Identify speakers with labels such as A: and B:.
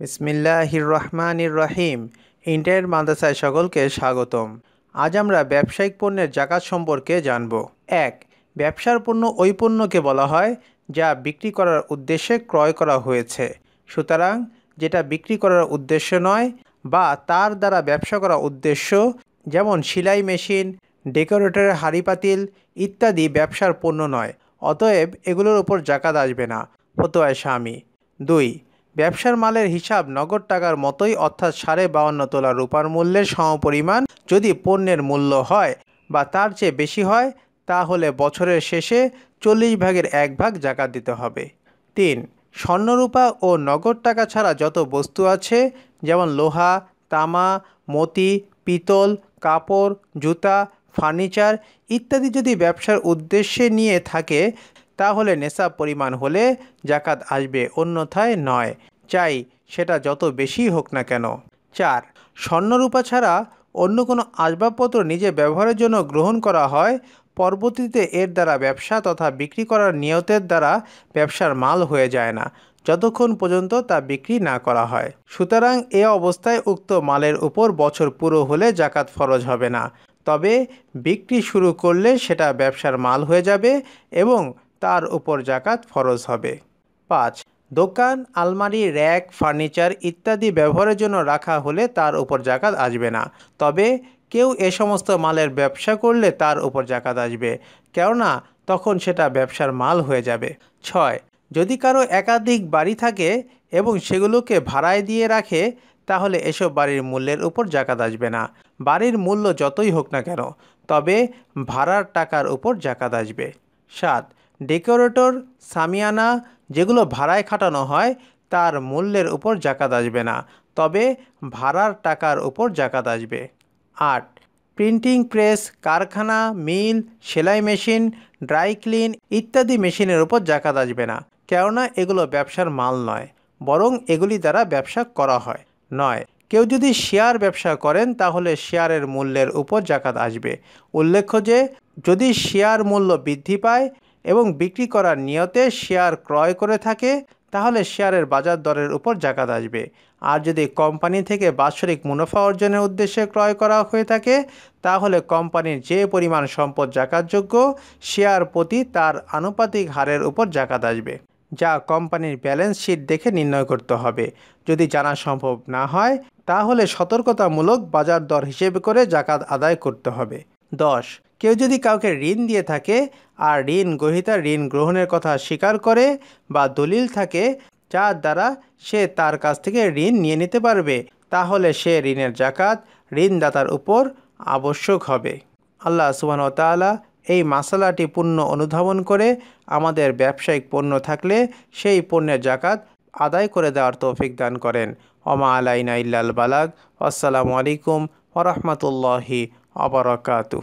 A: বিসমিল্লাহির রহমানির রহিম ইন্টারনেট মাদ্রাসায় সকলকে স্বাগতম আজ আমরা ব্যবসায়িক পণ্যের জাকাত সম্পর্কে জানব এক ব্যবসার পণ্য ওই পণ্যকে বলা হয় যা বিক্রি করার উদ্দেশ্যে ক্রয় করা হয়েছে সুতরাং যেটা বিক্রি করার উদ্দেশ্য নয় বা তার দ্বারা ব্যবসা করা উদ্দেশ্য যেমন সেলাই মেশিন ডেকোরেটরের হাড়ি পাতিল ইত্যাদি ব্যবসার পণ্য নয় অতএব এগুলোর উপর জাকাত আসবে না ফতোয়া স্বামী দুই ব্যবসার মালের হিসাব নগদ টাকার মতোই অর্থাৎ সাড়ে বাউন্ন তোলা রূপার মূল্যের সমপরিমাণ যদি পণ্যের মূল্য হয় বা তার চেয়ে বেশি হয় তাহলে বছরের শেষে চল্লিশ ভাগের এক ভাগ জাকাত দিতে হবে তিন স্বর্ণরূপা ও নগদ টাকা ছাড়া যত বস্তু আছে যেমন লোহা তামা মতি পিতল কাপড় জুতা ফার্নিচার ইত্যাদি যদি ব্যবসার উদ্দেশ্যে নিয়ে থাকে তাহলে নেশা পরিমাণ হলে জাকাত আসবে অন্যথায় নয় চাই সেটা যত বেশি হোক না কেন চার স্বর্ণরূপা ছাড়া অন্য কোনো আসবাবপত্র নিজে ব্যবহারের জন্য গ্রহণ করা হয় পরবর্তীতে এর দ্বারা ব্যবসা তথা বিক্রি করার নিয়তের দ্বারা ব্যবসার মাল হয়ে যায় না যতক্ষণ পর্যন্ত তা বিক্রি না করা হয় সুতরাং এ অবস্থায় উক্ত মালের উপর বছর পুরো হলে জাকাত ফরজ হবে না তবে বিক্রি শুরু করলে সেটা ব্যবসার মাল হয়ে যাবে এবং তার উপর জাকাত ফরজ হবে পাঁচ দোকান আলমারি র্যাক ফার্নিচার ইত্যাদি ব্যবহারের জন্য রাখা হলে তার উপর জাকাত আসবে না তবে কেউ এ সমস্ত মালের ব্যবসা করলে তার উপর জাকাত আসবে কেননা তখন সেটা ব্যবসার মাল হয়ে যাবে ছয় যদি কারো একাধিক বাড়ি থাকে এবং সেগুলোকে ভাড়ায় দিয়ে রাখে তাহলে এসব বাড়ির মূল্যের উপর জাকাত আসবে না বাড়ির মূল্য যতই হোক না কেন তবে ভাড়ার টাকার উপর জাকাত আসবে সাত ডেকোরেটর সামিয়ানা যেগুলো ভাড়ায় খাটানো হয় তার মূল্যের উপর জাকাত আসবে না তবে ভাড়ার টাকার উপর জাকাত আসবে আট প্রিন্টিং প্রেস কারখানা মিল সেলাই মেশিন ড্রাই ক্লিন ইত্যাদি মেশিনের উপর জাকাত আসবে না কেননা এগুলো ব্যবসার মাল নয় বরং এগুলি দ্বারা ব্যবসা করা হয় নয় কেউ যদি শেয়ার ব্যবসা করেন তাহলে শেয়ারের মূল্যের উপর জাকাত আসবে উল্লেখ্য যে যদি শেয়ার মূল্য বৃদ্ধি পায় এবং বিক্রি করার নিয়তে শেয়ার ক্রয় করে থাকে তাহলে শেয়ারের বাজার দরের উপর জাকাত আসবে আর যদি কোম্পানি থেকে বাৎসরিক মুনাফা অর্জনের উদ্দেশ্যে ক্রয় করা হয়ে থাকে তাহলে কোম্পানির যে পরিমাণ সম্পদ জাকাতযোগ্য শেয়ার প্রতি তার আনুপাতিক হারের উপর জাকাত আসবে যা কোম্পানির ব্যালেন্স শিট দেখে নির্ণয় করতে হবে যদি জানা সম্ভব না হয় তাহলে সতর্কতামূলক বাজার দর হিসেবে করে জাকাত আদায় করতে হবে দশ কেউ যদি কাউকে ঋণ দিয়ে থাকে আর ঋণ গ্রহিতা ঋণ গ্রহণের কথা স্বীকার করে বা দলিল থাকে যার দ্বারা সে তার কাছ থেকে ঋণ নিয়ে নিতে পারবে তাহলে সে ঋণের জাকাত ঋণদাতার উপর আবশ্যক হবে আল্লাহ সুবাহতালা এই মশালাটি পূর্ণ অনুধাবন করে আমাদের ব্যবসায়িক পণ্য থাকলে সেই পণ্যের জাকাত আদায় করে দেওয়ার তৌফিক দান করেন অমা আলাইনা ইল্লাল বালাগ আসসালামু আলাইকুম ওরহমতুল্লাহি আবরকাতু